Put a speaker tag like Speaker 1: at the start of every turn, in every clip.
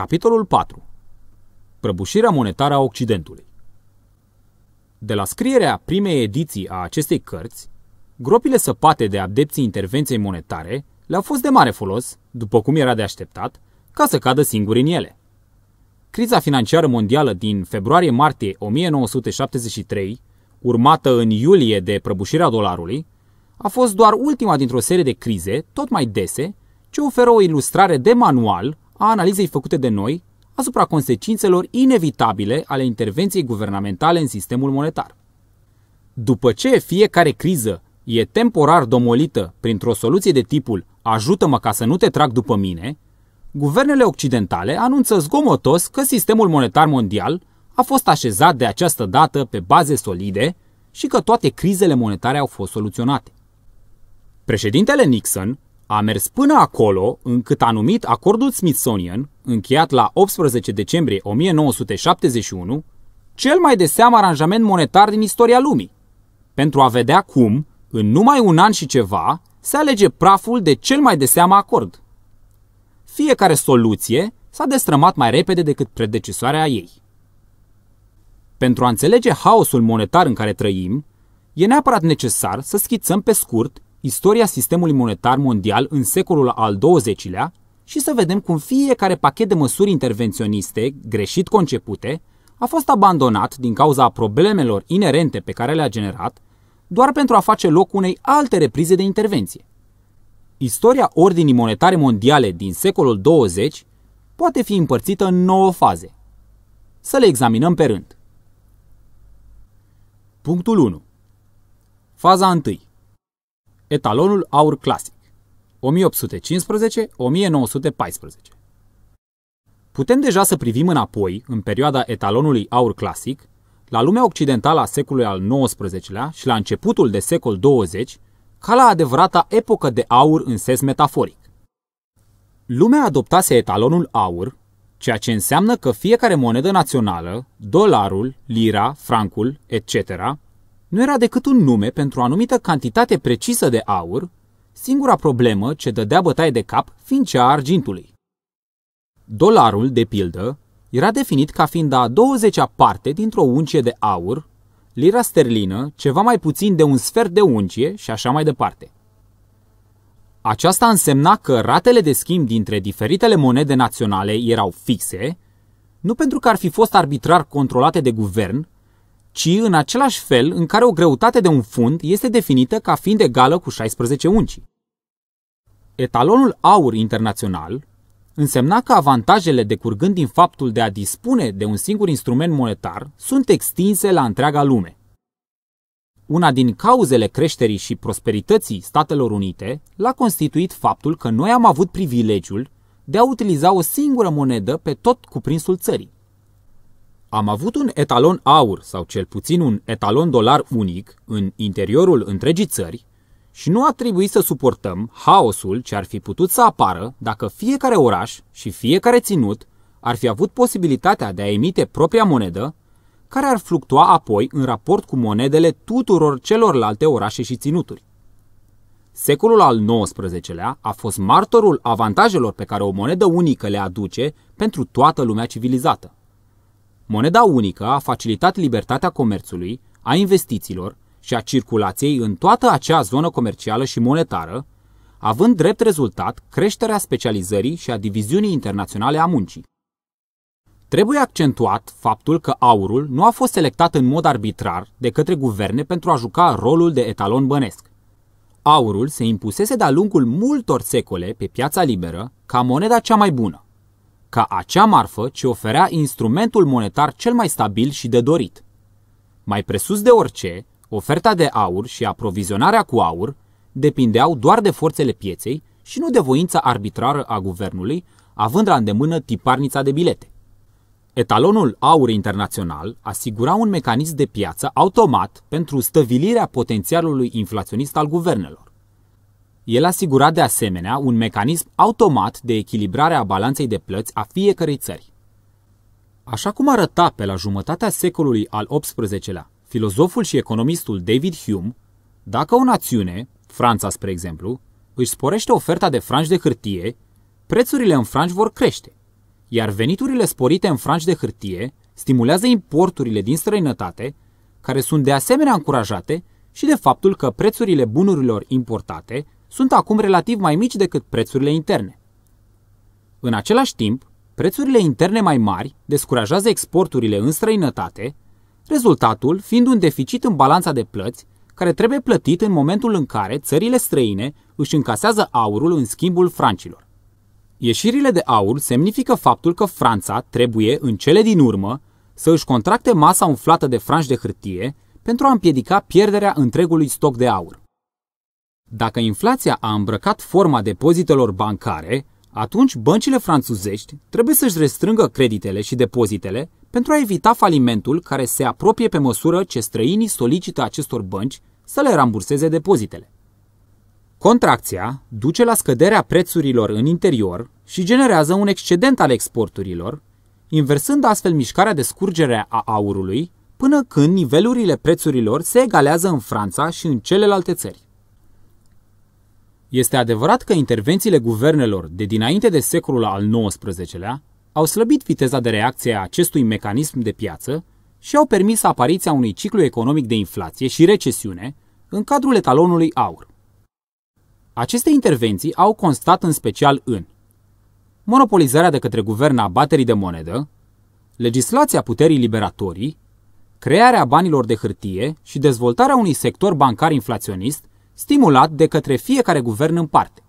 Speaker 1: Capitolul 4. Prăbușirea monetară a Occidentului De la scrierea primei ediții a acestei cărți, gropile săpate de adepții intervenției monetare le-au fost de mare folos, după cum era de așteptat, ca să cadă singuri în ele. Criza financiară mondială din februarie-martie 1973, urmată în iulie de prăbușirea dolarului, a fost doar ultima dintr-o serie de crize, tot mai dese, ce oferă o ilustrare de manual a analizei făcute de noi asupra consecințelor inevitabile ale intervenției guvernamentale în sistemul monetar. După ce fiecare criză e temporar domolită printr-o soluție de tipul ajută-mă ca să nu te trag după mine, guvernele occidentale anunță zgomotos că sistemul monetar mondial a fost așezat de această dată pe baze solide și că toate crizele monetare au fost soluționate. Președintele Nixon a mers până acolo încât a numit acordul Smithsonian, încheiat la 18 decembrie 1971, cel mai de seamă aranjament monetar din istoria lumii, pentru a vedea cum, în numai un an și ceva, se alege praful de cel mai de seamă acord. Fiecare soluție s-a destrămat mai repede decât predecesoarea ei. Pentru a înțelege haosul monetar în care trăim, e neapărat necesar să schițăm pe scurt istoria sistemului monetar mondial în secolul al XX-lea și să vedem cum fiecare pachet de măsuri intervenționiste, greșit concepute, a fost abandonat din cauza problemelor inerente pe care le-a generat, doar pentru a face loc unei alte reprize de intervenție. Istoria ordinii monetare mondiale din secolul 20 poate fi împărțită în nouă faze. Să le examinăm pe rând. Punctul 1. Faza 1. Etalonul aur clasic 1815-1914 Putem deja să privim înapoi, în perioada etalonului aur clasic, la lumea occidentală a secolului al XIX-lea și la începutul de secol 20, ca la adevărata epocă de aur în sens metaforic. Lumea adoptase etalonul aur, ceea ce înseamnă că fiecare monedă națională, dolarul, lira, francul, etc., nu era decât un nume pentru o anumită cantitate precisă de aur, singura problemă ce dădea bătaie de cap fiind cea a argintului. Dolarul, de pildă, era definit ca fiind a 20-a parte dintr-o uncie de aur, lira sterlină, ceva mai puțin de un sfert de uncie și așa mai departe. Aceasta însemna că ratele de schimb dintre diferitele monede naționale erau fixe, nu pentru că ar fi fost arbitrar controlate de guvern, ci în același fel în care o greutate de un fund este definită ca fiind egală cu 16 unci. Etalonul aur internațional însemna că avantajele decurgând din faptul de a dispune de un singur instrument monetar sunt extinse la întreaga lume. Una din cauzele creșterii și prosperității Statelor Unite l-a constituit faptul că noi am avut privilegiul de a utiliza o singură monedă pe tot cuprinsul țării. Am avut un etalon aur sau cel puțin un etalon dolar unic în interiorul întregii țări și nu a trebuit să suportăm haosul ce ar fi putut să apară dacă fiecare oraș și fiecare ținut ar fi avut posibilitatea de a emite propria monedă, care ar fluctua apoi în raport cu monedele tuturor celorlalte orașe și ținuturi. Secolul al XIX-lea a fost martorul avantajelor pe care o monedă unică le aduce pentru toată lumea civilizată. Moneda unică a facilitat libertatea comerțului, a investițiilor și a circulației în toată acea zonă comercială și monetară, având drept rezultat creșterea specializării și a diviziunii internaționale a muncii. Trebuie accentuat faptul că aurul nu a fost selectat în mod arbitrar de către guverne pentru a juca rolul de etalon bănesc. Aurul se impusese de-a lungul multor secole pe piața liberă ca moneda cea mai bună ca acea marfă ce oferea instrumentul monetar cel mai stabil și de dorit. Mai presus de orice, oferta de aur și aprovizionarea cu aur depindeau doar de forțele pieței și nu de voința arbitrară a guvernului, având la îndemână tiparnița de bilete. Etalonul aur internațional asigura un mecanism de piață automat pentru stăvilirea potențialului inflaționist al guvernelor. El asigura de asemenea un mecanism automat de echilibrare a balanței de plăți a fiecărei țări. Așa cum arăta pe la jumătatea secolului al XVIII-lea filozoful și economistul David Hume, dacă o națiune, Franța spre exemplu, își sporește oferta de franci de hârtie, prețurile în franci vor crește, iar veniturile sporite în franci de hârtie stimulează importurile din străinătate, care sunt de asemenea încurajate și de faptul că prețurile bunurilor importate sunt acum relativ mai mici decât prețurile interne. În același timp, prețurile interne mai mari descurajează exporturile în străinătate, rezultatul fiind un deficit în balanța de plăți care trebuie plătit în momentul în care țările străine își încasează aurul în schimbul francilor. Ieșirile de aur semnifică faptul că Franța trebuie, în cele din urmă, să își contracte masa umflată de franci de hârtie pentru a împiedica pierderea întregului stoc de aur. Dacă inflația a îmbrăcat forma depozitelor bancare, atunci băncile franțuzești trebuie să-și restrângă creditele și depozitele pentru a evita falimentul care se apropie pe măsură ce străinii solicită acestor bănci să le ramburseze depozitele. Contracția duce la scăderea prețurilor în interior și generează un excedent al exporturilor, inversând astfel mișcarea de scurgere a aurului până când nivelurile prețurilor se egalează în Franța și în celelalte țări. Este adevărat că intervențiile guvernelor de dinainte de secolul al XIX-lea au slăbit viteza de reacție a acestui mecanism de piață și au permis apariția unui ciclu economic de inflație și recesiune în cadrul etalonului aur. Aceste intervenții au constat în special în monopolizarea de către guvern a baterii de monedă, legislația puterii liberatorii, crearea banilor de hârtie și dezvoltarea unui sector bancar inflaționist stimulat de către fiecare guvern în parte.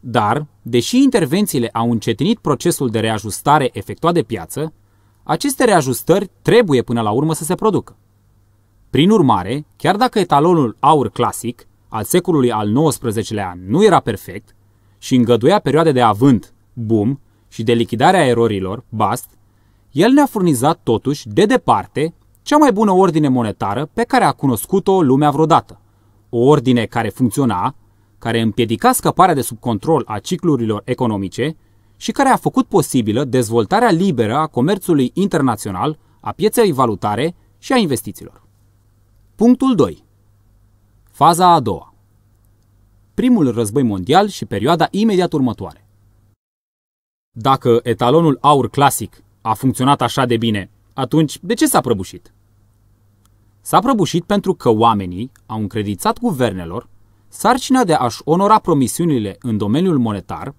Speaker 1: Dar, deși intervențiile au încetinit procesul de reajustare efectuat de piață, aceste reajustări trebuie până la urmă să se producă. Prin urmare, chiar dacă etalonul aur clasic al secolului al XIX-lea nu era perfect și îngăduia perioade de avânt, boom, și de lichidarea erorilor, bust, el ne-a furnizat totuși, de departe, cea mai bună ordine monetară pe care a cunoscut-o lumea vreodată o ordine care funcționa, care împiedica scăparea de sub control a ciclurilor economice și care a făcut posibilă dezvoltarea liberă a comerțului internațional, a pieței valutare și a investițiilor. Punctul 2. Faza a doua. Primul război mondial și perioada imediat următoare. Dacă etalonul aur clasic a funcționat așa de bine, atunci de ce s-a prăbușit? S-a prăbușit pentru că oamenii au încredințat guvernelor sarcina de a-și onora promisiunile în domeniul monetar,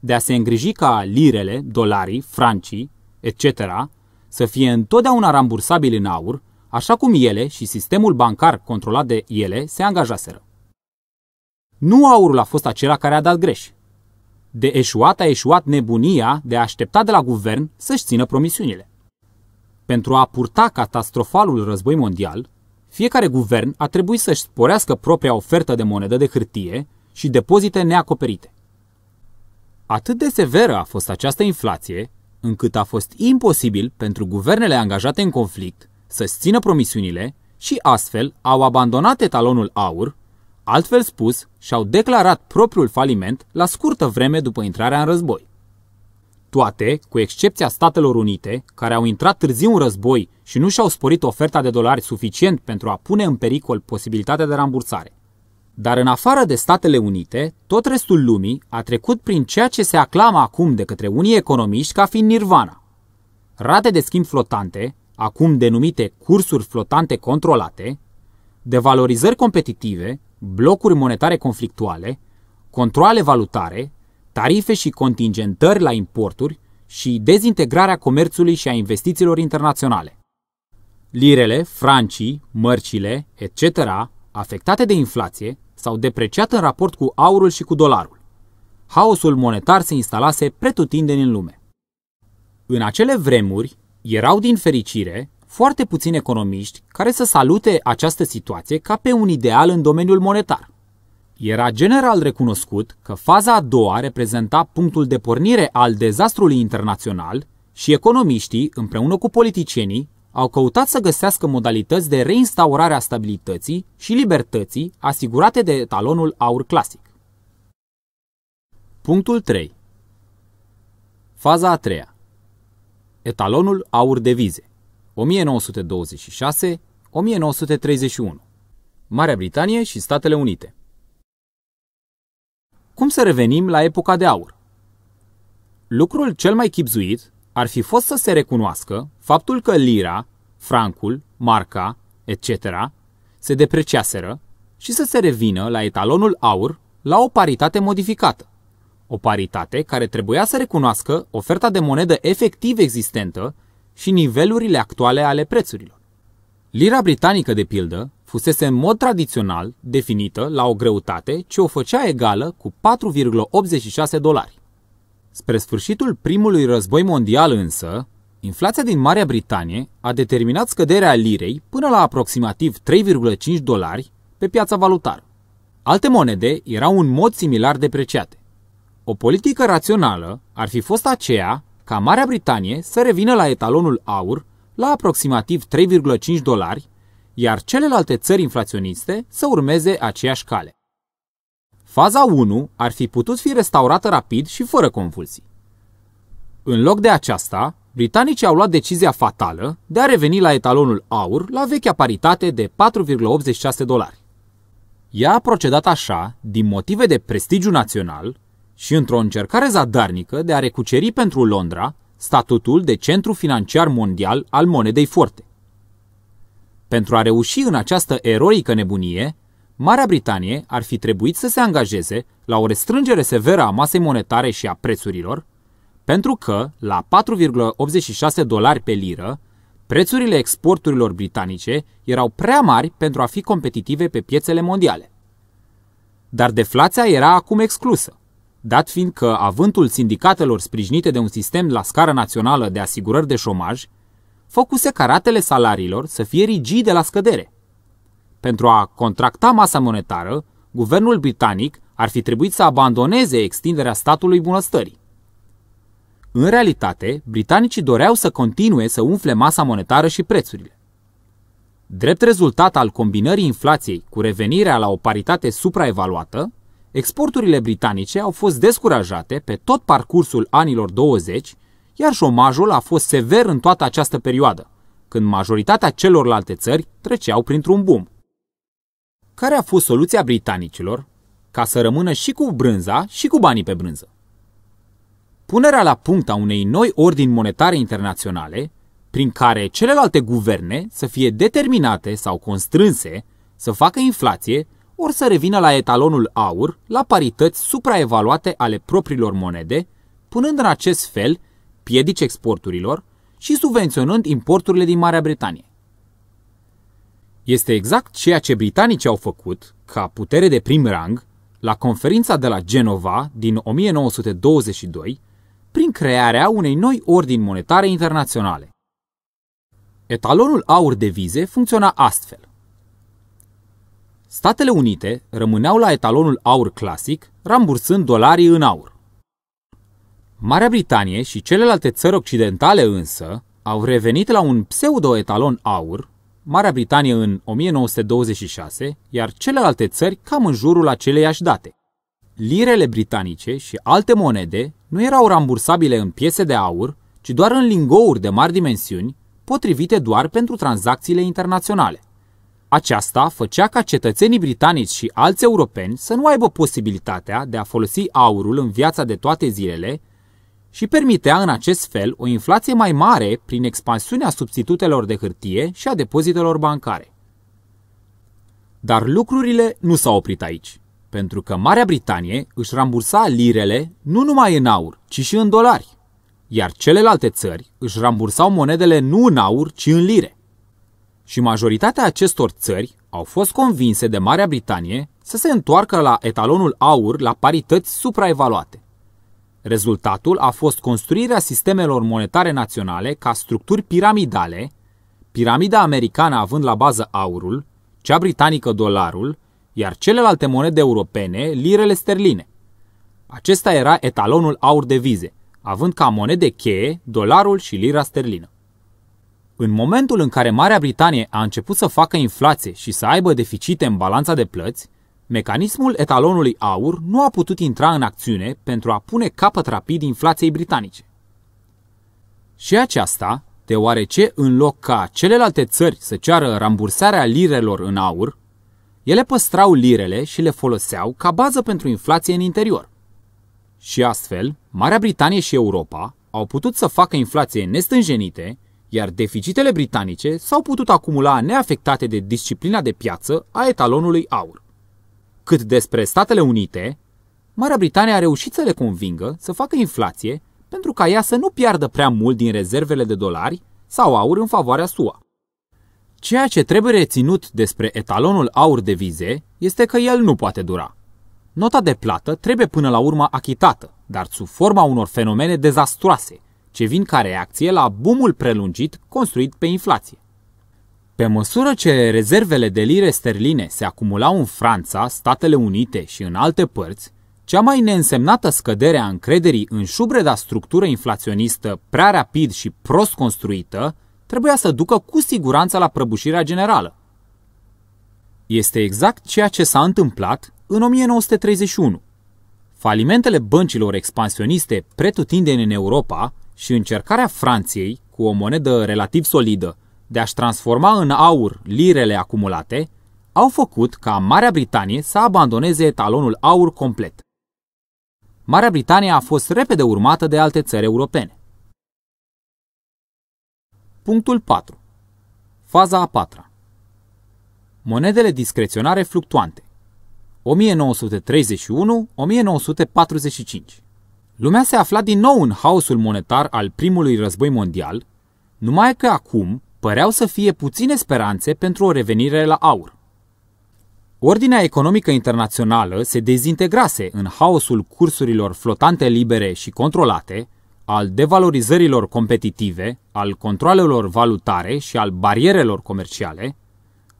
Speaker 1: de a se îngriji ca lirele, dolarii, francii, etc., să fie întotdeauna rambursabili în aur, așa cum ele și sistemul bancar controlat de ele se angajaseră. Nu aurul a fost acela care a dat greș. De eșuat a eșuat nebunia de a aștepta de la guvern să-și țină promisiunile pentru a purta catastrofalul război mondial, fiecare guvern a trebuit să-și sporească propria ofertă de monedă de hârtie și depozite neacoperite. Atât de severă a fost această inflație, încât a fost imposibil pentru guvernele angajate în conflict să țină promisiunile și astfel au abandonat etalonul aur, altfel spus, și-au declarat propriul faliment la scurtă vreme după intrarea în război. Toate, cu excepția Statelor Unite, care au intrat târziu în război și nu și-au sporit oferta de dolari suficient pentru a pune în pericol posibilitatea de rambursare. Dar în afară de Statele Unite, tot restul lumii a trecut prin ceea ce se aclamă acum de către unii economiști ca fiind nirvana. Rate de schimb flotante, acum denumite cursuri flotante controlate, devalorizări competitive, blocuri monetare conflictuale, controle valutare, tarife și contingentări la importuri și dezintegrarea comerțului și a investițiilor internaționale. Lirele, francii, mărcile, etc., afectate de inflație, s-au depreciat în raport cu aurul și cu dolarul. Haosul monetar se instalase pretutindeni în lume. În acele vremuri, erau din fericire foarte puțini economiști care să salute această situație ca pe un ideal în domeniul monetar – era general recunoscut că faza a doua reprezenta punctul de pornire al dezastrului internațional și economiștii, împreună cu politicienii, au căutat să găsească modalități de reinstaurare a stabilității și libertății asigurate de talonul aur clasic. Punctul 3. Faza a treia. Etalonul aur de vize. 1926-1931. Marea Britanie și Statele Unite. Acum să revenim la epoca de aur. Lucrul cel mai chipzuit ar fi fost să se recunoască faptul că lira, francul, marca, etc., se depreciaseră și să se revină la etalonul aur la o paritate modificată. O paritate care trebuia să recunoască oferta de monedă efectiv existentă și nivelurile actuale ale prețurilor. Lira britanică, de pildă, fusese în mod tradițional definită la o greutate ce o făcea egală cu 4,86 dolari. Spre sfârșitul primului război mondial însă, inflația din Marea Britanie a determinat scăderea lirei până la aproximativ 3,5 dolari pe piața valutară. Alte monede erau în mod similar depreciate. O politică rațională ar fi fost aceea ca Marea Britanie să revină la etalonul aur la aproximativ 3,5 dolari iar celelalte țări inflaționiste să urmeze aceeași cale. Faza 1 ar fi putut fi restaurată rapid și fără convulsii. În loc de aceasta, britanicii au luat decizia fatală de a reveni la etalonul aur la vechea paritate de 4,86 dolari. Ea a procedat așa din motive de prestigiu național și într-o încercare zadarnică de a recuceri pentru Londra statutul de centru financiar mondial al monedei forte. Pentru a reuși în această eroică nebunie, Marea Britanie ar fi trebuit să se angajeze la o restrângere severă a masei monetare și a prețurilor, pentru că, la 4,86 dolari pe liră, prețurile exporturilor britanice erau prea mari pentru a fi competitive pe piețele mondiale. Dar deflația era acum exclusă, dat fiind că avântul sindicatelor sprijinite de un sistem la scară națională de asigurări de șomaj – făcuse ca ratele salariilor să fie rigide la scădere. Pentru a contracta masa monetară, guvernul britanic ar fi trebuit să abandoneze extinderea statului bunăstării. În realitate, britanicii doreau să continue să umfle masa monetară și prețurile. Drept rezultat al combinării inflației cu revenirea la o paritate supraevaluată, exporturile britanice au fost descurajate pe tot parcursul anilor 20 iar șomajul a fost sever în toată această perioadă, când majoritatea celorlalte țări treceau printr-un boom. Care a fost soluția britanicilor ca să rămână și cu brânza și cu banii pe brânză? Punerea la punct a unei noi ordini monetare internaționale, prin care celelalte guverne să fie determinate sau constrânse să facă inflație ori să revină la etalonul aur la parități supraevaluate ale propriilor monede, punând în acest fel piedici exporturilor și subvenționând importurile din Marea Britanie. Este exact ceea ce britanicii au făcut ca putere de prim rang la conferința de la Genova din 1922 prin crearea unei noi ordini monetare internaționale. Etalonul aur de vize funcționa astfel. Statele Unite rămâneau la etalonul aur clasic, rambursând dolarii în aur. Marea Britanie și celelalte țări occidentale însă au revenit la un pseudo-etalon aur, Marea Britanie în 1926, iar celelalte țări cam în jurul aceleiași date. Lirele britanice și alte monede nu erau rambursabile în piese de aur, ci doar în lingouri de mari dimensiuni, potrivite doar pentru tranzacțiile internaționale. Aceasta făcea ca cetățenii britanici și alți europeni să nu aibă posibilitatea de a folosi aurul în viața de toate zilele și permitea în acest fel o inflație mai mare prin expansiunea substitutelor de hârtie și a depozitelor bancare. Dar lucrurile nu s-au oprit aici, pentru că Marea Britanie își rambursa lirele nu numai în aur, ci și în dolari, iar celelalte țări își rambursau monedele nu în aur, ci în lire. Și majoritatea acestor țări au fost convinse de Marea Britanie să se întoarcă la etalonul aur la parități supraevaluate. Rezultatul a fost construirea sistemelor monetare naționale ca structuri piramidale, piramida americană având la bază aurul, cea britanică dolarul, iar celelalte monede europene lirele sterline. Acesta era etalonul aur de vize, având ca monede cheie dolarul și lira sterlină. În momentul în care Marea Britanie a început să facă inflație și să aibă deficite în balanța de plăți, mecanismul etalonului aur nu a putut intra în acțiune pentru a pune capăt rapid inflației britanice. Și aceasta, deoarece în loc ca celelalte țări să ceară rambursarea lirelor în aur, ele păstrau lirele și le foloseau ca bază pentru inflație în interior. Și astfel, Marea Britanie și Europa au putut să facă inflație nestânjenite, iar deficitele britanice s-au putut acumula neafectate de disciplina de piață a etalonului aur. Cât despre Statele Unite, Marea Britanie a reușit să le convingă să facă inflație pentru ca ea să nu piardă prea mult din rezervele de dolari sau aur în favoarea SUA. Ceea ce trebuie reținut despre etalonul aur de vize este că el nu poate dura. Nota de plată trebuie până la urmă achitată, dar sub forma unor fenomene dezastroase, ce vin ca reacție la boomul prelungit construit pe inflație. Pe măsură ce rezervele de lire sterline se acumulau în Franța, Statele Unite și în alte părți, cea mai neînsemnată scădere a încrederii în șubreda structură inflaționistă prea rapid și prost construită trebuia să ducă cu siguranță la prăbușirea generală. Este exact ceea ce s-a întâmplat în 1931. Falimentele băncilor expansioniste pretutindeni în Europa și încercarea Franței, cu o monedă relativ solidă, de a-și transforma în aur lirele acumulate, au făcut ca Marea Britanie să abandoneze etalonul aur complet. Marea Britanie a fost repede urmată de alte țări europene. Punctul 4. Faza a patra. Monedele discreționare fluctuante. 1931-1945. Lumea se afla din nou în haosul monetar al primului război mondial, numai că acum păreau să fie puține speranțe pentru o revenire la aur. Ordinea economică internațională se dezintegrase în haosul cursurilor flotante libere și controlate, al devalorizărilor competitive, al controlelor valutare și al barierelor comerciale,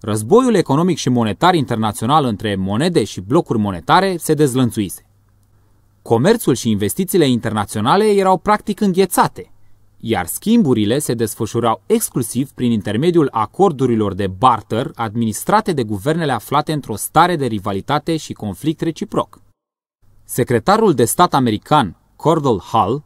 Speaker 1: războiul economic și monetar internațional între monede și blocuri monetare se dezlănțuise. Comerțul și investițiile internaționale erau practic înghețate, iar schimburile se desfășurau exclusiv prin intermediul acordurilor de barter administrate de guvernele aflate într-o stare de rivalitate și conflict reciproc. Secretarul de stat american, Cordell Hull,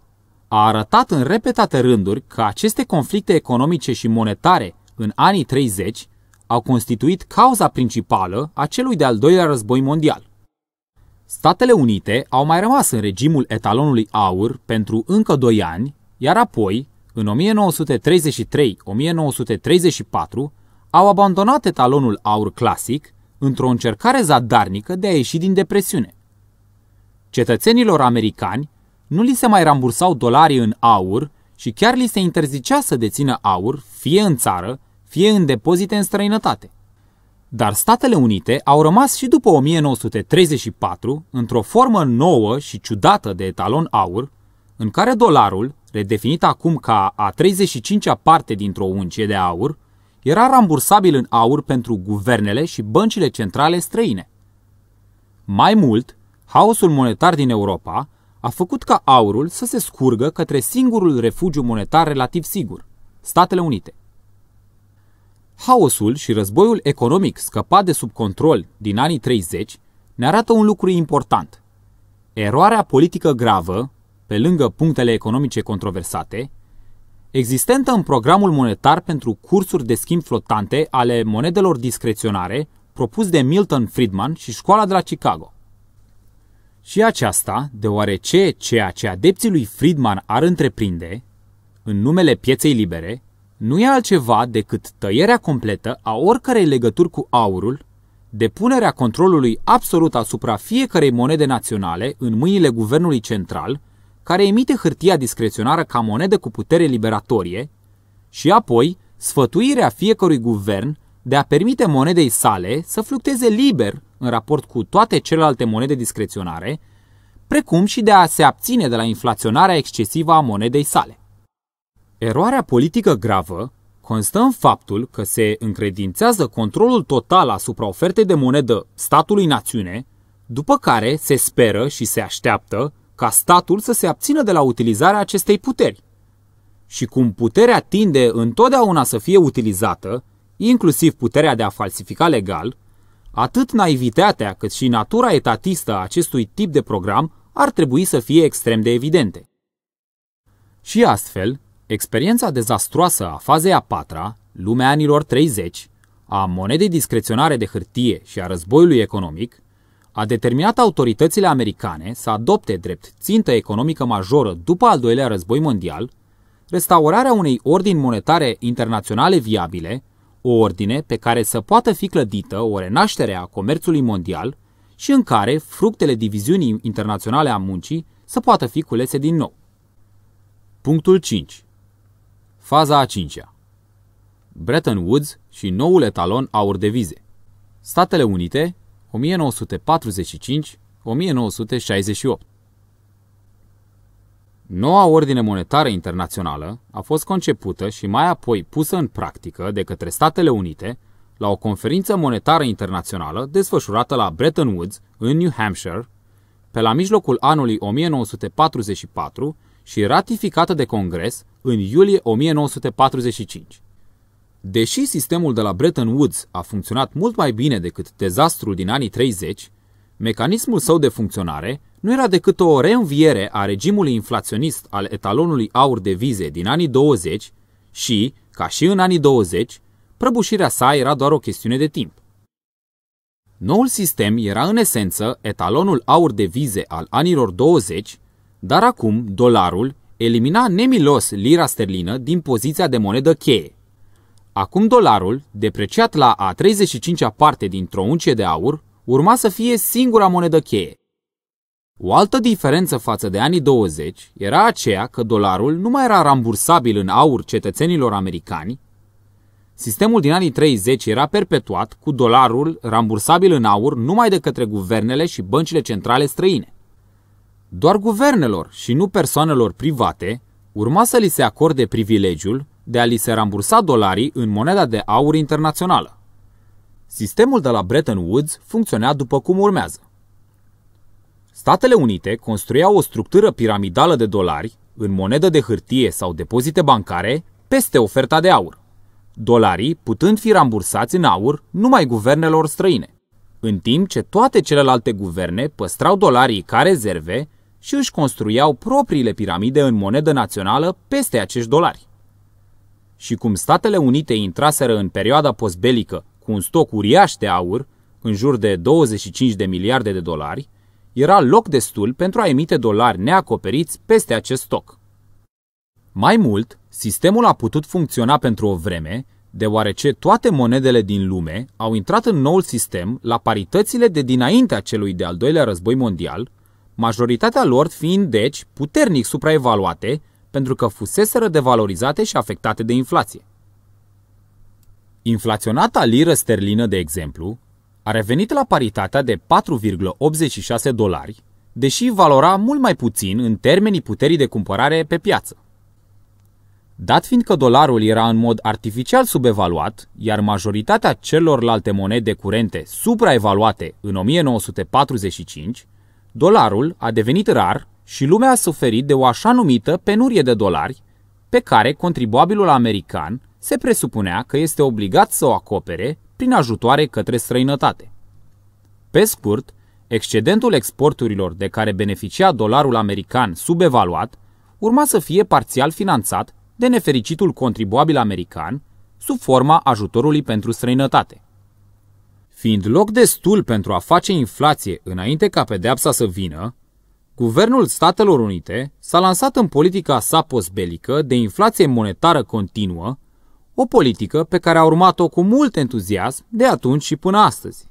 Speaker 1: a arătat în repetate rânduri că aceste conflicte economice și monetare în anii 30 au constituit cauza principală a celui de-al doilea război mondial. Statele Unite au mai rămas în regimul etalonului aur pentru încă 2 ani, iar apoi în 1933-1934 au abandonat etalonul aur clasic într-o încercare zadarnică de a ieși din depresiune. Cetățenilor americani nu li se mai rambursau dolarii în aur și chiar li se interzicea să dețină aur fie în țară, fie în depozite în străinătate. Dar Statele Unite au rămas și după 1934 într-o formă nouă și ciudată de etalon aur, în care dolarul, redefinită acum ca a 35-a parte dintr-o uncie de aur, era rambursabil în aur pentru guvernele și băncile centrale străine. Mai mult, haosul monetar din Europa a făcut ca aurul să se scurgă către singurul refugiu monetar relativ sigur, Statele Unite. Haosul și războiul economic scăpat de sub control din anii 30 ne arată un lucru important. Eroarea politică gravă pe lângă punctele economice controversate, existentă în programul monetar pentru cursuri de schimb flotante ale monedelor discreționare propus de Milton Friedman și școala de la Chicago. Și aceasta, deoarece ceea ce adepții lui Friedman ar întreprinde, în numele pieței libere, nu e altceva decât tăierea completă a oricărei legături cu aurul, depunerea controlului absolut asupra fiecarei monede naționale în mâinile guvernului central care emite hârtia discreționară ca monedă cu putere liberatorie și apoi sfătuirea fiecărui guvern de a permite monedei sale să fluctueze liber în raport cu toate celelalte monede discreționare, precum și de a se abține de la inflaționarea excesivă a monedei sale. Eroarea politică gravă constă în faptul că se încredințează controlul total asupra ofertei de monedă statului națiune, după care se speră și se așteaptă ca statul să se abțină de la utilizarea acestei puteri. Și cum puterea tinde întotdeauna să fie utilizată, inclusiv puterea de a falsifica legal, atât naivitatea cât și natura etatistă a acestui tip de program ar trebui să fie extrem de evidente. Și astfel, experiența dezastroasă a fazei a patra, lumea anilor 30, a monedei discreționare de hârtie și a războiului economic, a determinat autoritățile americane să adopte drept țintă economică majoră după al doilea război mondial restaurarea unei ordini monetare internaționale viabile, o ordine pe care să poată fi clădită o renaștere a comerțului mondial și în care fructele diviziunii internaționale a muncii să poată fi culese din nou. Punctul 5. Faza a cincea. Bretton Woods și noul etalon aur de vize. Statele Unite, 1945-1968. Noua ordine monetară internațională a fost concepută și mai apoi pusă în practică de către Statele Unite la o conferință monetară internațională desfășurată la Bretton Woods, în New Hampshire, pe la mijlocul anului 1944 și ratificată de Congres în iulie 1945. Deși sistemul de la Bretton Woods a funcționat mult mai bine decât dezastrul din anii 30, mecanismul său de funcționare nu era decât o reînviere a regimului inflaționist al etalonului aur de vize din anii 20 și, ca și în anii 20, prăbușirea sa era doar o chestiune de timp. Noul sistem era în esență etalonul aur de vize al anilor 20, dar acum dolarul elimina nemilos lira sterlină din poziția de monedă cheie. Acum dolarul, depreciat la a 35-a parte dintr-o uncie de aur, urma să fie singura monedă cheie. O altă diferență față de anii 20 era aceea că dolarul nu mai era rambursabil în aur cetățenilor americani. Sistemul din anii 30 era perpetuat cu dolarul rambursabil în aur numai de către guvernele și băncile centrale străine. Doar guvernelor și nu persoanelor private urma să li se acorde privilegiul de a li se rambursa dolarii în moneda de aur internațională. Sistemul de la Bretton Woods funcționa după cum urmează. Statele Unite construiau o structură piramidală de dolari în monedă de hârtie sau depozite bancare peste oferta de aur, dolarii putând fi rambursați în aur numai guvernelor străine, în timp ce toate celelalte guverne păstrau dolarii ca rezerve și își construiau propriile piramide în monedă națională peste acești dolari și cum Statele Unite intraseră în perioada postbelică cu un stoc uriaș de aur, în jur de 25 de miliarde de dolari, era loc destul pentru a emite dolari neacoperiți peste acest stoc. Mai mult, sistemul a putut funcționa pentru o vreme, deoarece toate monedele din lume au intrat în noul sistem la paritățile de dinaintea celui de-al doilea război mondial, majoritatea lor fiind deci puternic supraevaluate pentru că fuseseră devalorizate și afectate de inflație. Inflaționata liră sterlină, de exemplu, a revenit la paritatea de 4,86 dolari, deși valora mult mai puțin în termenii puterii de cumpărare pe piață. Dat fiind că dolarul era în mod artificial subevaluat, iar majoritatea celorlalte monede curente supraevaluate în 1945, dolarul a devenit rar și lumea a suferit de o așa numită penurie de dolari, pe care contribuabilul american se presupunea că este obligat să o acopere prin ajutoare către străinătate. Pe scurt, excedentul exporturilor de care beneficia dolarul american subevaluat urma să fie parțial finanțat de nefericitul contribuabil american sub forma ajutorului pentru străinătate. Fiind loc destul pentru a face inflație înainte ca pedeapsa să vină, Guvernul Statelor Unite s-a lansat în politica sa postbelică de inflație monetară continuă, o politică pe care a urmat-o cu mult entuziasm de atunci și până astăzi.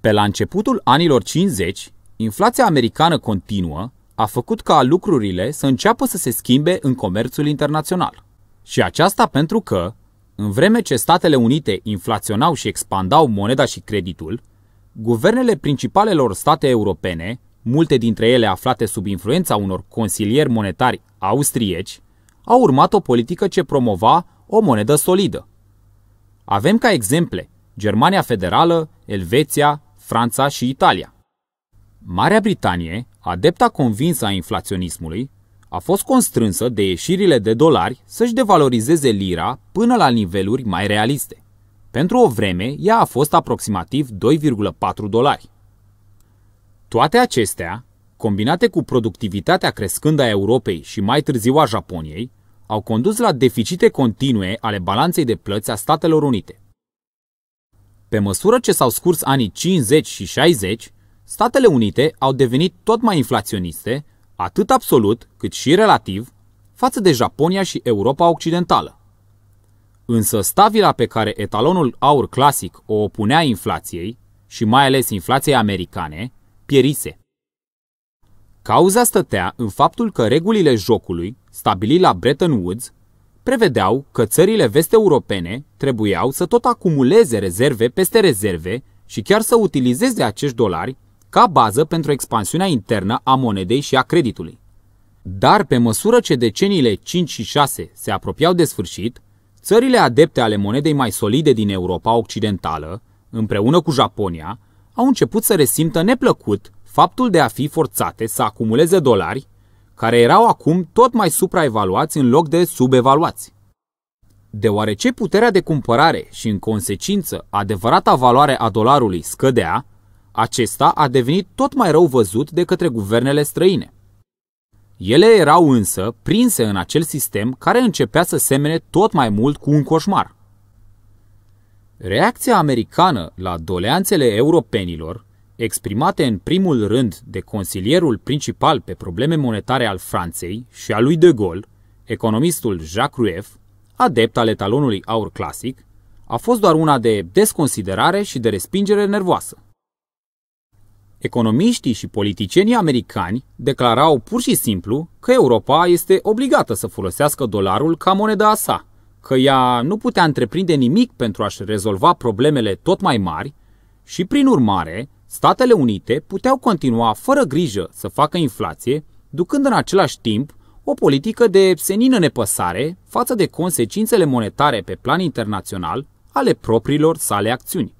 Speaker 1: Pe la începutul anilor 50, inflația americană continuă a făcut ca lucrurile să înceapă să se schimbe în comerțul internațional. Și aceasta pentru că, în vreme ce Statele Unite inflaționau și expandau moneda și creditul, guvernele principalelor state europene multe dintre ele aflate sub influența unor consilieri monetari austrieci, au urmat o politică ce promova o monedă solidă. Avem ca exemple Germania Federală, Elveția, Franța și Italia. Marea Britanie, adepta convinsă a inflaționismului, a fost constrânsă de ieșirile de dolari să-și devalorizeze lira până la niveluri mai realiste. Pentru o vreme, ea a fost aproximativ 2,4 dolari. Toate acestea, combinate cu productivitatea crescândă a Europei și mai târziu a Japoniei, au condus la deficite continue ale balanței de plăți a Statelor Unite. Pe măsură ce s-au scurs anii 50 și 60, Statele Unite au devenit tot mai inflaționiste, atât absolut cât și relativ, față de Japonia și Europa Occidentală. Însă stavila pe care etalonul aur clasic o opunea inflației, și mai ales inflației americane, pierise. Cauza stătea în faptul că regulile jocului, stabilit la Bretton Woods, prevedeau că țările vest-europene trebuiau să tot acumuleze rezerve peste rezerve și chiar să utilizeze acești dolari ca bază pentru expansiunea internă a monedei și a creditului. Dar pe măsură ce deceniile 5 și 6 se apropiau de sfârșit, țările adepte ale monedei mai solide din Europa Occidentală, împreună cu Japonia, au început să resimtă neplăcut faptul de a fi forțate să acumuleze dolari, care erau acum tot mai supraevaluați în loc de subevaluați. Deoarece puterea de cumpărare și, în consecință, adevărata valoare a dolarului scădea, acesta a devenit tot mai rău văzut de către guvernele străine. Ele erau însă prinse în acel sistem care începea să semene tot mai mult cu un coșmar. Reacția americană la doleanțele europenilor, exprimate în primul rând de consilierul principal pe probleme monetare al Franței și a lui de Gaulle, economistul Jacques Rueff, adept al etalonului aur clasic, a fost doar una de desconsiderare și de respingere nervoasă. Economiștii și politicienii americani declarau pur și simplu că Europa este obligată să folosească dolarul ca moneda a sa – că ea nu putea întreprinde nimic pentru a-și rezolva problemele tot mai mari și, prin urmare, Statele Unite puteau continua fără grijă să facă inflație, ducând în același timp o politică de senină nepăsare față de consecințele monetare pe plan internațional ale propriilor sale acțiuni.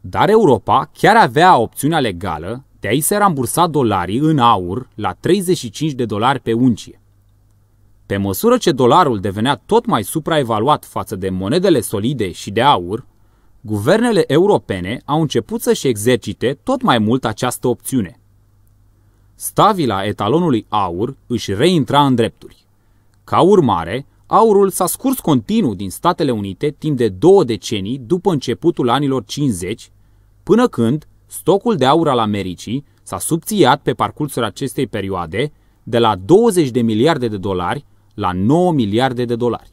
Speaker 1: Dar Europa chiar avea opțiunea legală de a-i se rambursa dolarii în aur la 35 de dolari pe uncie. Pe măsură ce dolarul devenea tot mai supraevaluat față de monedele solide și de aur, guvernele europene au început să-și exercite tot mai mult această opțiune. Stavila etalonului aur își reintra în drepturi. Ca urmare, aurul s-a scurs continuu din Statele Unite timp de două decenii după începutul anilor 50, până când stocul de aur al Americii s-a subțiat pe parcursul acestei perioade de la 20 de miliarde de dolari la 9 miliarde de dolari.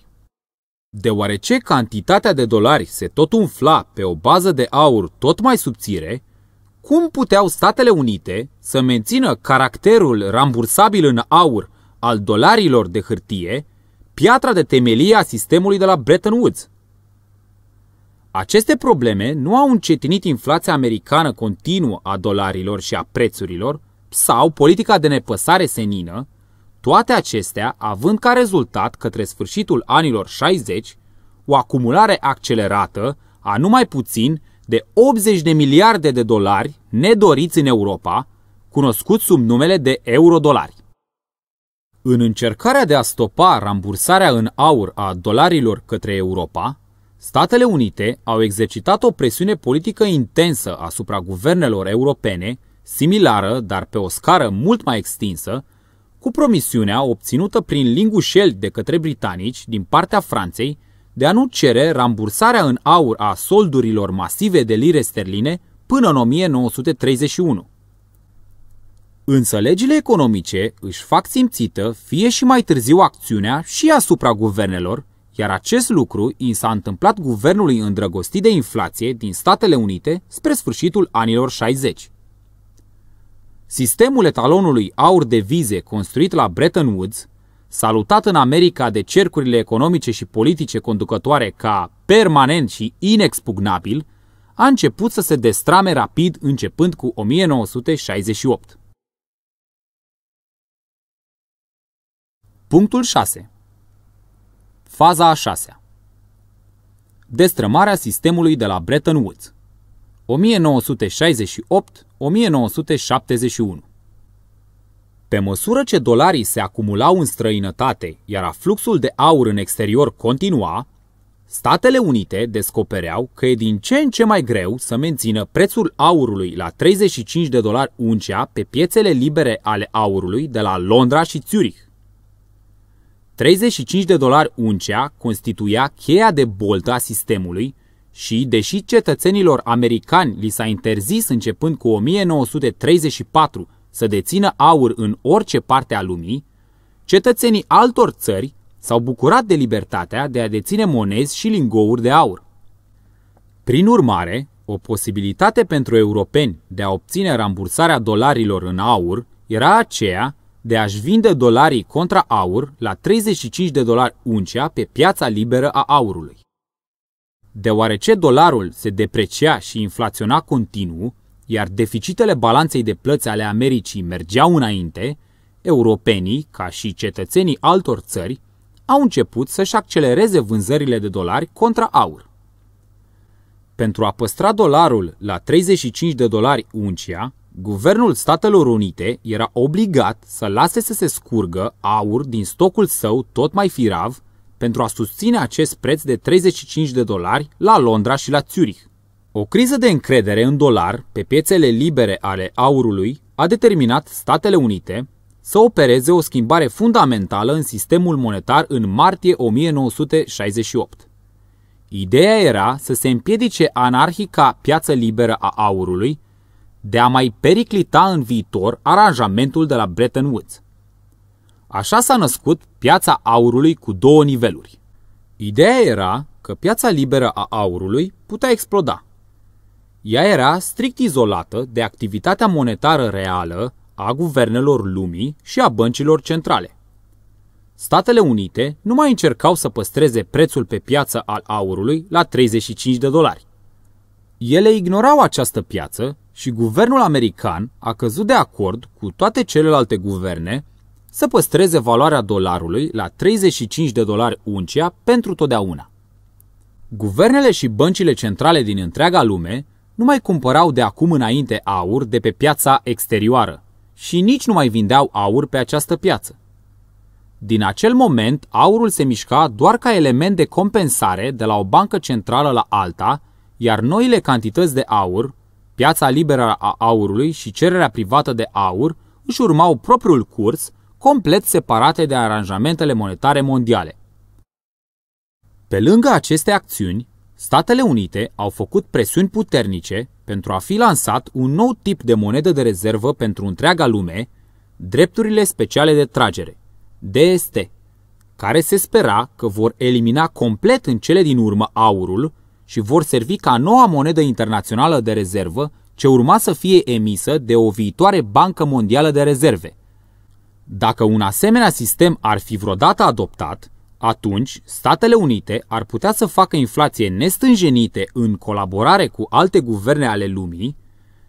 Speaker 1: Deoarece cantitatea de dolari se tot umfla pe o bază de aur tot mai subțire, cum puteau Statele Unite să mențină caracterul rambursabil în aur al dolarilor de hârtie, piatra de temelie a sistemului de la Bretton Woods? Aceste probleme nu au încetinit inflația americană continuă a dolarilor și a prețurilor sau politica de nepăsare senină, toate acestea având ca rezultat către sfârșitul anilor 60 o acumulare accelerată a numai puțin de 80 de miliarde de dolari nedoriți în Europa, cunoscut sub numele de eurodolari. În încercarea de a stopa rambursarea în aur a dolarilor către Europa, Statele Unite au exercitat o presiune politică intensă asupra guvernelor europene, similară, dar pe o scară mult mai extinsă, cu promisiunea obținută prin lingușeli de către britanici din partea Franței de a nu cere rambursarea în aur a soldurilor masive de lire sterline până în 1931. Însă legile economice își fac simțită fie și mai târziu acțiunea și asupra guvernelor, iar acest lucru i s-a întâmplat guvernului îndrăgostit de inflație din Statele Unite spre sfârșitul anilor 60. Sistemul etalonului aur de vize construit la Bretton Woods, salutat în America de cercurile economice și politice conducătoare ca permanent și inexpugnabil, a început să se destrame rapid începând cu 1968. Punctul 6. Faza a șasea. Destrămarea sistemului de la Bretton Woods. 1968 1971. Pe măsură ce dolarii se acumulau în străinătate, iar afluxul de aur în exterior continua, Statele Unite descopereau că e din ce în ce mai greu să mențină prețul aurului la 35 de dolari uncea pe piețele libere ale aurului de la Londra și Zurich. 35 de dolari uncea constituia cheia de boltă a sistemului și, deși cetățenilor americani li s-a interzis începând cu 1934 să dețină aur în orice parte a lumii, cetățenii altor țări s-au bucurat de libertatea de a deține monezi și lingouri de aur. Prin urmare, o posibilitate pentru europeni de a obține rambursarea dolarilor în aur era aceea de a-și vinde dolarii contra aur la 35 de dolari uncea pe piața liberă a aurului. Deoarece dolarul se deprecia și inflaționa continuu, iar deficitele balanței de plăți ale Americii mergeau înainte, europenii, ca și cetățenii altor țări, au început să-și accelereze vânzările de dolari contra aur. Pentru a păstra dolarul la 35 de dolari uncia, guvernul Statelor Unite era obligat să lase să se scurgă aur din stocul său tot mai firav pentru a susține acest preț de 35 de dolari la Londra și la Zurich. O criză de încredere în dolar pe piețele libere ale aurului a determinat Statele Unite să opereze o schimbare fundamentală în sistemul monetar în martie 1968. Ideea era să se împiedice anarhica piață liberă a aurului de a mai periclita în viitor aranjamentul de la Bretton Woods. Așa s-a născut piața aurului cu două niveluri. Ideea era că piața liberă a aurului putea exploda. Ea era strict izolată de activitatea monetară reală a guvernelor lumii și a băncilor centrale. Statele Unite nu mai încercau să păstreze prețul pe piață al aurului la 35 de dolari. Ele ignorau această piață și guvernul american a căzut de acord cu toate celelalte guverne să păstreze valoarea dolarului la 35 de dolari uncia pentru totdeauna. Guvernele și băncile centrale din întreaga lume nu mai cumpărau de acum înainte aur de pe piața exterioară și nici nu mai vindeau aur pe această piață. Din acel moment, aurul se mișca doar ca element de compensare de la o bancă centrală la alta, iar noile cantități de aur, piața liberă a aurului și cererea privată de aur își urmau propriul curs complet separate de aranjamentele monetare mondiale. Pe lângă aceste acțiuni, Statele Unite au făcut presiuni puternice pentru a fi lansat un nou tip de monedă de rezervă pentru întreaga lume, drepturile speciale de tragere, DST, care se spera că vor elimina complet în cele din urmă aurul și vor servi ca noua monedă internațională de rezervă ce urma să fie emisă de o viitoare bancă mondială de rezerve. Dacă un asemenea sistem ar fi vreodată adoptat, atunci Statele Unite ar putea să facă inflație nestânjenite în colaborare cu alte guverne ale lumii,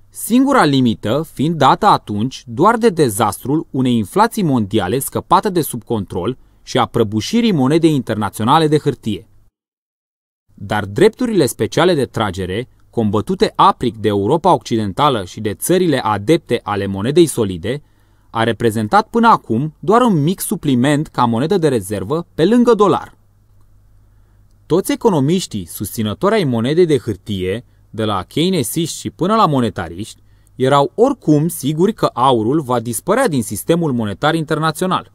Speaker 1: singura limită fiind dată atunci doar de dezastrul unei inflații mondiale scăpată de sub control și a prăbușirii monedei internaționale de hârtie. Dar drepturile speciale de tragere, combătute apric de Europa Occidentală și de țările adepte ale monedei solide, a reprezentat până acum doar un mic supliment ca monedă de rezervă pe lângă dolar. Toți economiștii susținători ai monedei de hârtie, de la keynesiști și până la monetariști, erau oricum siguri că aurul va dispărea din sistemul monetar internațional.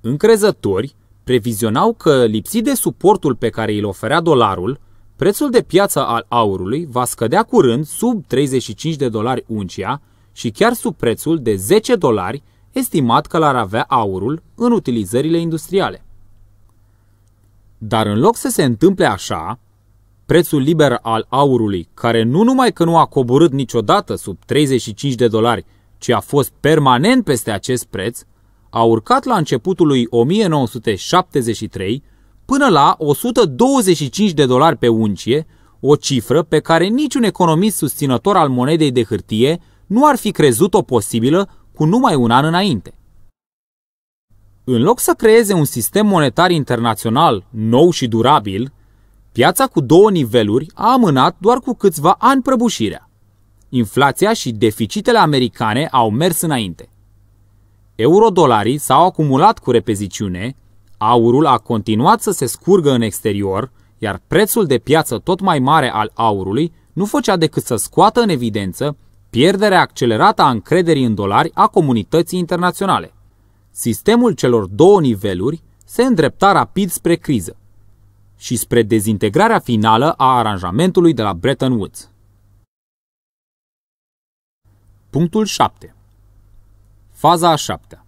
Speaker 1: Încrezători previzionau că, lipsit de suportul pe care îl oferea dolarul, prețul de piață al aurului va scădea curând sub 35 de dolari uncia, și chiar sub prețul de 10 dolari estimat că l-ar avea aurul în utilizările industriale. Dar în loc să se întâmple așa, prețul liber al aurului, care nu numai că nu a coborât niciodată sub 35 de dolari, ci a fost permanent peste acest preț, a urcat la începutul lui 1973 până la 125 de dolari pe uncie, o cifră pe care niciun economist susținător al monedei de hârtie nu ar fi crezut-o posibilă cu numai un an înainte. În loc să creeze un sistem monetar internațional nou și durabil, piața cu două niveluri a amânat doar cu câțiva ani prăbușirea. Inflația și deficitele americane au mers înainte. Eurodolarii s-au acumulat cu repeziciune, aurul a continuat să se scurgă în exterior, iar prețul de piață tot mai mare al aurului nu făcea decât să scoată în evidență pierderea accelerată a încrederii în dolari a comunității internaționale. Sistemul celor două niveluri se îndrepta rapid spre criză și spre dezintegrarea finală a aranjamentului de la Bretton Woods. Punctul 7. Faza a șaptea.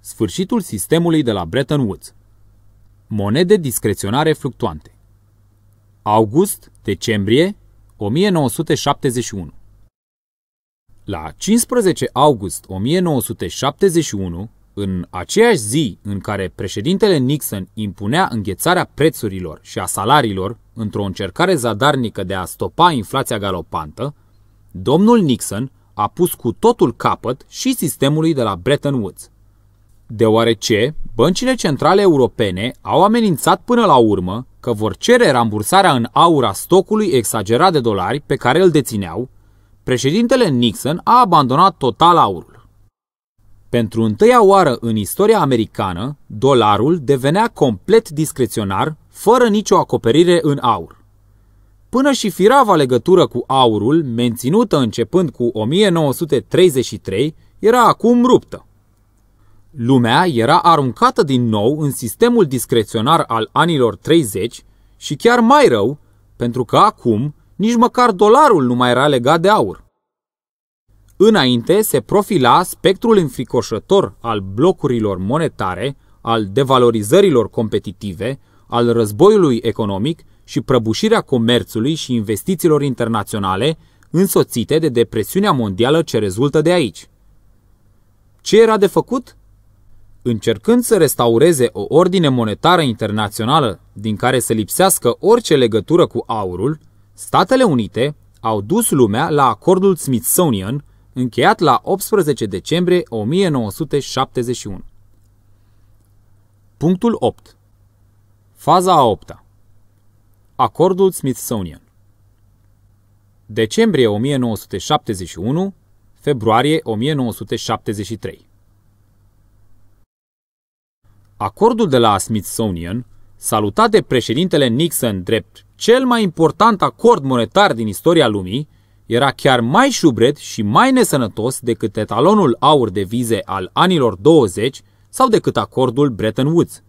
Speaker 1: Sfârșitul sistemului de la Bretton Woods. Monede discreționare fluctuante. August-decembrie 1971. La 15 august 1971, în aceeași zi în care președintele Nixon impunea înghețarea prețurilor și a salariilor într-o încercare zadarnică de a stopa inflația galopantă, domnul Nixon a pus cu totul capăt și sistemului de la Bretton Woods. Deoarece băncile centrale europene au amenințat până la urmă că vor cere rambursarea în aura stocului exagerat de dolari pe care îl dețineau președintele Nixon a abandonat total aurul. Pentru întâia oară în istoria americană, dolarul devenea complet discreționar, fără nicio acoperire în aur. Până și firava legătură cu aurul, menținută începând cu 1933, era acum ruptă. Lumea era aruncată din nou în sistemul discreționar al anilor 30 și chiar mai rău, pentru că acum nici măcar dolarul nu mai era legat de aur. Înainte se profila spectrul înfricoșător al blocurilor monetare, al devalorizărilor competitive, al războiului economic și prăbușirea comerțului și investițiilor internaționale, însoțite de depresiunea mondială ce rezultă de aici. Ce era de făcut? Încercând să restaureze o ordine monetară internațională din care să lipsească orice legătură cu aurul, Statele Unite au dus lumea la acordul Smithsonian, încheiat la 18 decembrie 1971. Punctul 8. Faza a 8 Acordul Smithsonian Decembrie 1971, februarie 1973 Acordul de la Smithsonian, salutat de președintele Nixon drept cel mai important acord monetar din istoria lumii, era chiar mai șubret și mai nesănătos decât etalonul aur de vize al anilor 20 sau decât acordul Bretton Woods.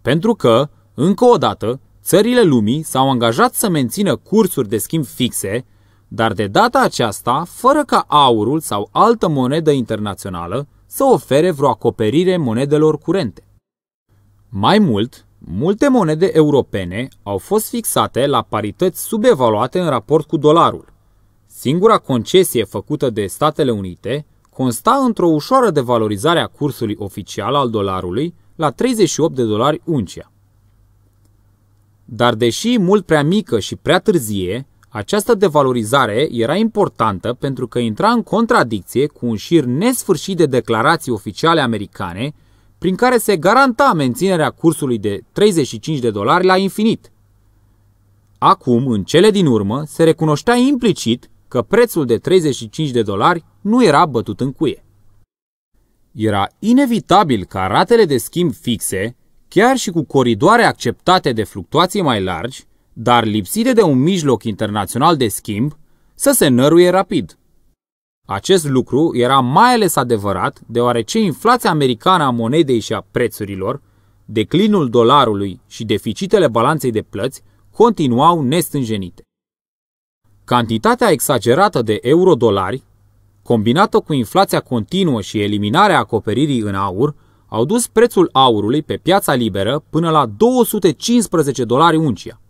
Speaker 1: Pentru că, încă o dată, țările lumii s-au angajat să mențină cursuri de schimb fixe, dar de data aceasta, fără ca aurul sau altă monedă internațională să ofere vreo acoperire monedelor curente. Mai mult, Multe monede europene au fost fixate la parități subevaluate în raport cu dolarul. Singura concesie făcută de Statele Unite consta într-o ușoară devalorizare a cursului oficial al dolarului la 38 de dolari uncia. Dar deși mult prea mică și prea târzie, această devalorizare era importantă pentru că intra în contradicție cu un șir nesfârșit de declarații oficiale americane prin care se garanta menținerea cursului de 35 de dolari la infinit. Acum, în cele din urmă, se recunoștea implicit că prețul de 35 de dolari nu era bătut în cuie. Era inevitabil ca ratele de schimb fixe, chiar și cu coridoare acceptate de fluctuații mai largi, dar lipsite de un mijloc internațional de schimb, să se năruie rapid – acest lucru era mai ales adevărat deoarece inflația americană a monedei și a prețurilor, declinul dolarului și deficitele balanței de plăți continuau nestânjenite. Cantitatea exagerată de eurodolari, combinată cu inflația continuă și eliminarea acoperirii în aur, au dus prețul aurului pe piața liberă până la 215 dolari uncia.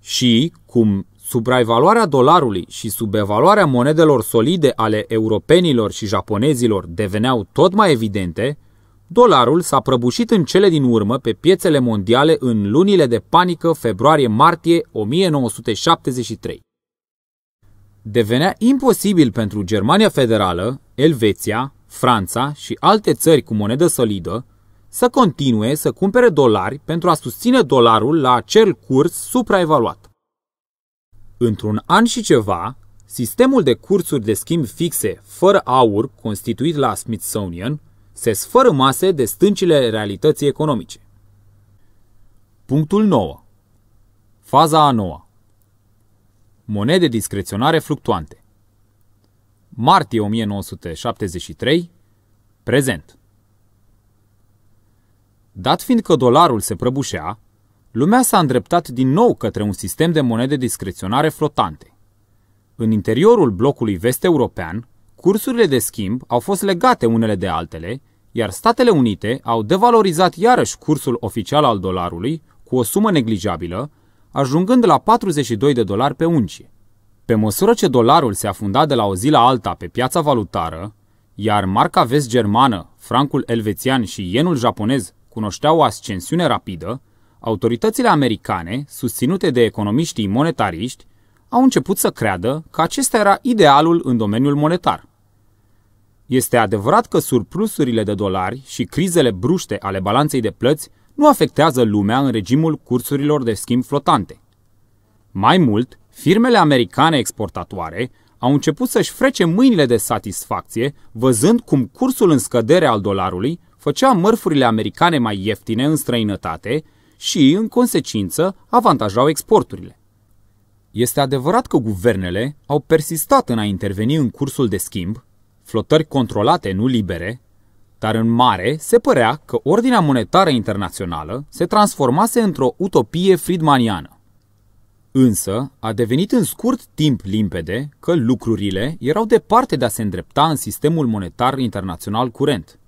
Speaker 1: Și, cum Supraevaluarea dolarului și subevaluarea monedelor solide ale europenilor și japonezilor deveneau tot mai evidente, dolarul s-a prăbușit în cele din urmă pe piețele mondiale în lunile de panică februarie-martie 1973. Devenea imposibil pentru Germania Federală, Elveția, Franța și alte țări cu monedă solidă să continue să cumpere dolari pentru a susține dolarul la acel curs supraevaluat. Într-un an și ceva, sistemul de cursuri de schimb fixe fără aur constituit la Smithsonian se sfărâmase de stâncile realității economice. Punctul 9. Faza a noua. Monede discreționare fluctuante. Martie 1973. Prezent. Dat fiind că dolarul se prăbușea, lumea s-a îndreptat din nou către un sistem de monede discreționare flotante. În interiorul blocului vest-european, cursurile de schimb au fost legate unele de altele, iar Statele Unite au devalorizat iarăși cursul oficial al dolarului cu o sumă neglijabilă, ajungând la 42 de dolari pe uncie. Pe măsură ce dolarul se afunda de la o zi la alta pe piața valutară, iar marca vest-germană, francul elvețian și yenul japonez cunoșteau o ascensiune rapidă, autoritățile americane, susținute de economiștii monetariști, au început să creadă că acesta era idealul în domeniul monetar. Este adevărat că surplusurile de dolari și crizele bruște ale balanței de plăți nu afectează lumea în regimul cursurilor de schimb flotante. Mai mult, firmele americane exportatoare au început să-și frece mâinile de satisfacție, văzând cum cursul în scădere al dolarului făcea mărfurile americane mai ieftine în străinătate și, în consecință, avantajau exporturile. Este adevărat că guvernele au persistat în a interveni în cursul de schimb, flotări controlate, nu libere, dar în mare se părea că ordinea monetară internațională se transformase într-o utopie friedmaniană. Însă, a devenit în scurt timp limpede că lucrurile erau departe de a se îndrepta în sistemul monetar internațional curent –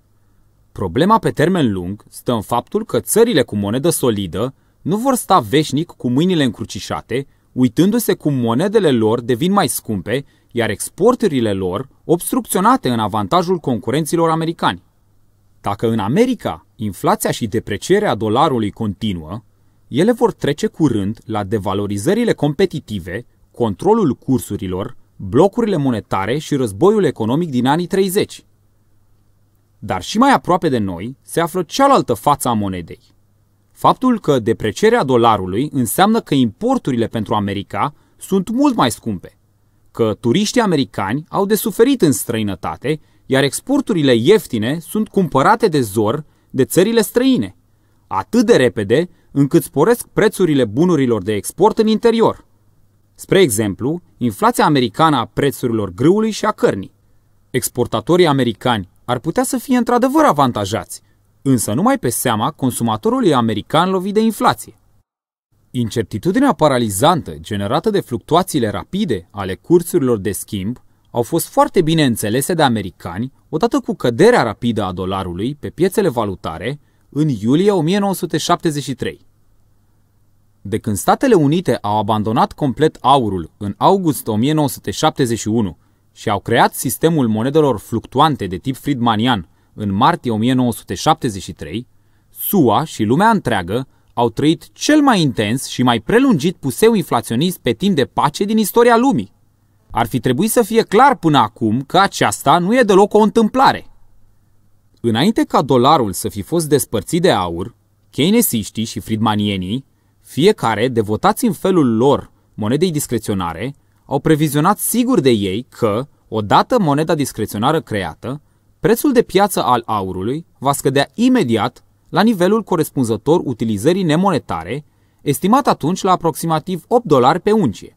Speaker 1: Problema pe termen lung stă în faptul că țările cu monedă solidă nu vor sta veșnic cu mâinile încrucișate, uitându-se cum monedele lor devin mai scumpe, iar exporturile lor obstrucționate în avantajul concurenților americani. Dacă în America inflația și deprecierea dolarului continuă, ele vor trece curând la devalorizările competitive, controlul cursurilor, blocurile monetare și războiul economic din anii 30. Dar și mai aproape de noi se află cealaltă față a monedei. Faptul că deprecierea dolarului înseamnă că importurile pentru America sunt mult mai scumpe, că turiștii americani au de suferit în străinătate, iar exporturile ieftine sunt cumpărate de zor de țările străine, atât de repede încât sporesc prețurile bunurilor de export în interior. Spre exemplu, inflația americană a prețurilor grâului și a cărnii. Exportatorii americani ar putea să fie într-adevăr avantajați, însă numai pe seama consumatorului american lovit de inflație. Incertitudinea paralizantă generată de fluctuațiile rapide ale cursurilor de schimb au fost foarte bine înțelese de americani odată cu căderea rapidă a dolarului pe piețele valutare în iulie 1973. De când Statele Unite au abandonat complet aurul în august 1971 și au creat sistemul monedelor fluctuante de tip Friedmanian în martie 1973, SUA și lumea întreagă au trăit cel mai intens și mai prelungit puseu inflaționist pe timp de pace din istoria lumii. Ar fi trebuit să fie clar până acum că aceasta nu e deloc o întâmplare. Înainte ca dolarul să fi fost despărțit de aur, keynesiștii și friedmanienii, fiecare devotați în felul lor monedei discreționare, au previzionat sigur de ei că, odată moneda discreționară creată, prețul de piață al aurului va scădea imediat la nivelul corespunzător utilizării nemonetare, estimat atunci la aproximativ 8 dolari pe uncie.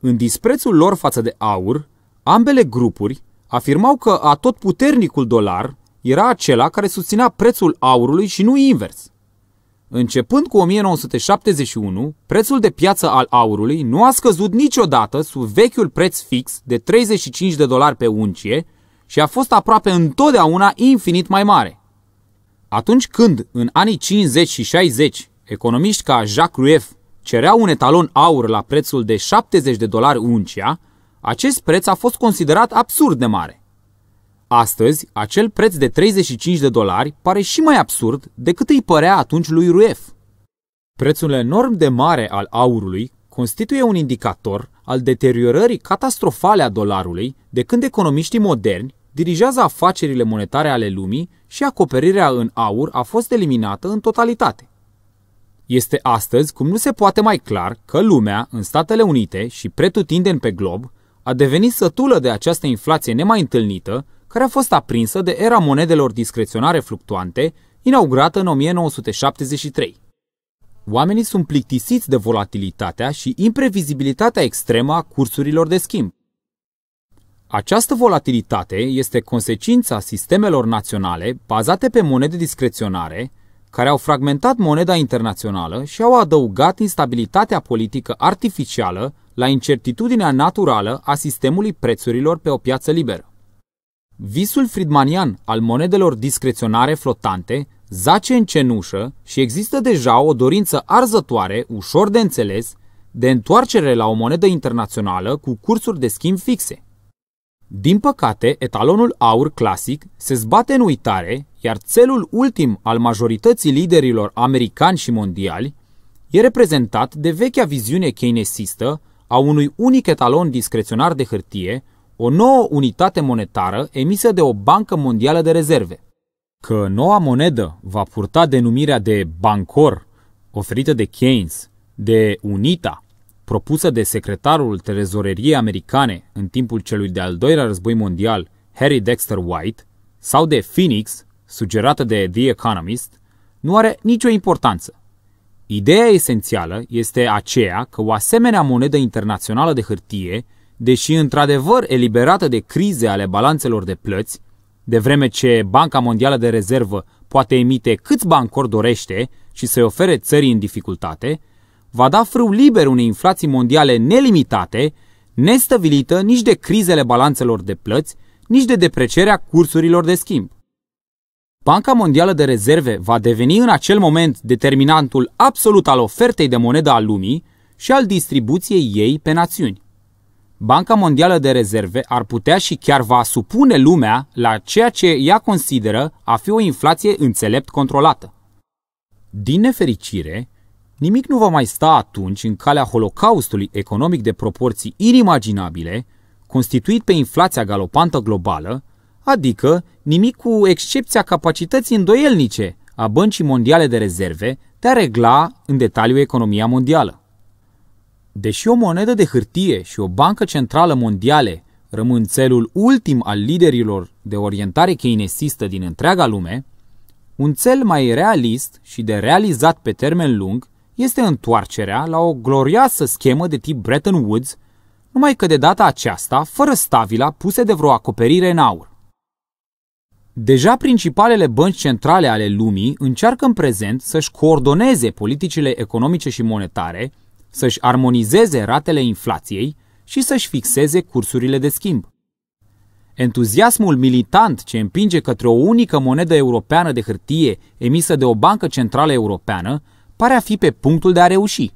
Speaker 1: În disprețul lor față de aur, ambele grupuri afirmau că atotputernicul dolar era acela care susținea prețul aurului și nu invers. Începând cu 1971, prețul de piață al aurului nu a scăzut niciodată sub vechiul preț fix de 35 de dolari pe uncie și a fost aproape întotdeauna infinit mai mare. Atunci când, în anii 50 și 60, economiști ca Jacques Rueff cereau un etalon aur la prețul de 70 de dolari uncia, acest preț a fost considerat absurd de mare. Astăzi, acel preț de 35 de dolari pare și mai absurd decât îi părea atunci lui Ruef. Prețul enorm de mare al aurului constituie un indicator al deteriorării catastrofale a dolarului de când economiștii moderni dirigează afacerile monetare ale lumii și acoperirea în aur a fost eliminată în totalitate. Este astăzi cum nu se poate mai clar că lumea, în Statele Unite și pretutindeni pe glob, a devenit sătulă de această inflație nemai întâlnită care a fost aprinsă de era monedelor discreționare fluctuante, inaugurată în 1973. Oamenii sunt plictisiți de volatilitatea și imprevizibilitatea extremă a cursurilor de schimb. Această volatilitate este consecința sistemelor naționale bazate pe monede discreționare, care au fragmentat moneda internațională și au adăugat instabilitatea politică artificială la incertitudinea naturală a sistemului prețurilor pe o piață liberă. Visul fridmanian al monedelor discreționare flotante zace în cenușă și există deja o dorință arzătoare, ușor de înțeles, de întoarcere la o monedă internațională cu cursuri de schimb fixe. Din păcate, etalonul aur clasic se zbate în uitare, iar țelul ultim al majorității liderilor americani și mondiali e reprezentat de vechea viziune keynesistă a unui unic etalon discreționar de hârtie, o nouă unitate monetară emisă de o bancă mondială de rezerve. Că noua monedă va purta denumirea de bancor, oferită de Keynes, de UNITA, propusă de secretarul trezoreriei americane în timpul celui de-al doilea război mondial, Harry Dexter White, sau de Phoenix, sugerată de The Economist, nu are nicio importanță. Ideea esențială este aceea că o asemenea monedă internațională de hârtie deși într-adevăr eliberată de crize ale balanțelor de plăți, de vreme ce Banca Mondială de Rezervă poate emite câți bancori dorește și să-i ofere țării în dificultate, va da frâu liber unei inflații mondiale nelimitate, nestabilită nici de crizele balanțelor de plăți, nici de deprecierea cursurilor de schimb. Banca Mondială de Rezerve va deveni în acel moment determinantul absolut al ofertei de monedă a lumii și al distribuției ei pe națiuni. Banca Mondială de Rezerve ar putea și chiar va supune lumea la ceea ce ea consideră a fi o inflație înțelept controlată. Din nefericire, nimic nu va mai sta atunci în calea holocaustului economic de proporții inimaginabile, constituit pe inflația galopantă globală, adică nimic cu excepția capacității îndoielnice a Băncii Mondiale de Rezerve de a regla în detaliu economia mondială. Deși o monedă de hârtie și o bancă centrală mondiale rămân țelul ultim al liderilor de orientare keynesistă din întreaga lume, un cel mai realist și de realizat pe termen lung este întoarcerea la o glorioasă schemă de tip Bretton Woods, numai că de data aceasta fără stavila puse de vreo acoperire în aur. Deja principalele bănci centrale ale lumii încearcă în prezent să-și coordoneze politicile economice și monetare – să-și armonizeze ratele inflației și să-și fixeze cursurile de schimb. Entuziasmul militant ce împinge către o unică monedă europeană de hârtie emisă de o bancă centrală europeană pare a fi pe punctul de a reuși.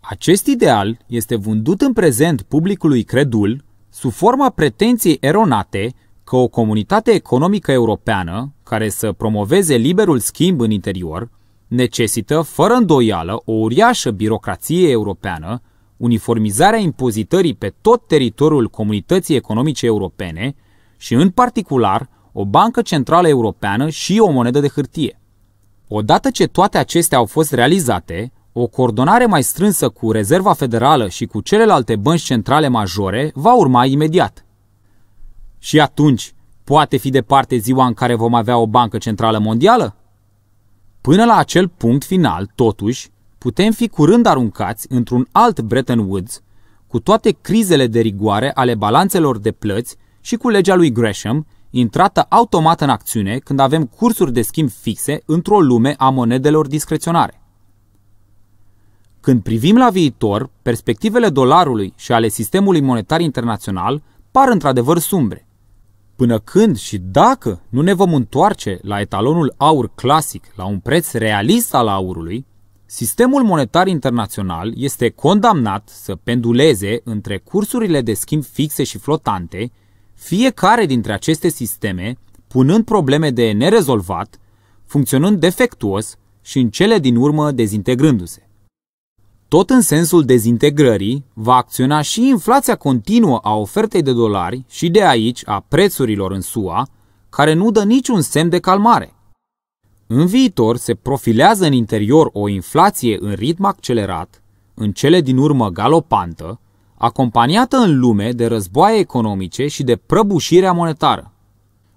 Speaker 1: Acest ideal este vândut în prezent publicului credul sub forma pretenției eronate că o comunitate economică europeană, care să promoveze liberul schimb în interior, necesită, fără îndoială, o uriașă birocrație europeană, uniformizarea impozitării pe tot teritoriul comunității economice europene și, în particular, o bancă centrală europeană și o monedă de hârtie. Odată ce toate acestea au fost realizate, o coordonare mai strânsă cu Rezerva Federală și cu celelalte bănci centrale majore va urma imediat. Și atunci, poate fi departe ziua în care vom avea o bancă centrală mondială? Până la acel punct final, totuși, putem fi curând aruncați într-un alt Bretton Woods, cu toate crizele de rigoare ale balanțelor de plăți și cu legea lui Gresham, intrată automat în acțiune când avem cursuri de schimb fixe într-o lume a monedelor discreționare. Când privim la viitor, perspectivele dolarului și ale sistemului monetar internațional par într-adevăr sumbre până când și dacă nu ne vom întoarce la etalonul aur clasic, la un preț realist al aurului, sistemul monetar internațional este condamnat să penduleze între cursurile de schimb fixe și flotante, fiecare dintre aceste sisteme punând probleme de nerezolvat, funcționând defectuos și în cele din urmă dezintegrându-se. Tot în sensul dezintegrării, va acționa și inflația continuă a ofertei de dolari și de aici a prețurilor în SUA, care nu dă niciun semn de calmare. În viitor se profilează în interior o inflație în ritm accelerat, în cele din urmă galopantă, acompaniată în lume de războaie economice și de prăbușirea monetară.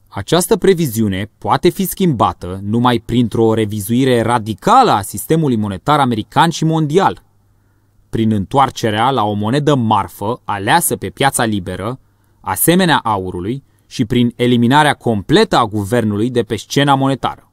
Speaker 1: Această previziune poate fi schimbată numai printr-o revizuire radicală a sistemului monetar american și mondial, prin întoarcerea la o monedă marfă aleasă pe piața liberă, asemenea aurului, și prin eliminarea completă a guvernului de pe scena monetară.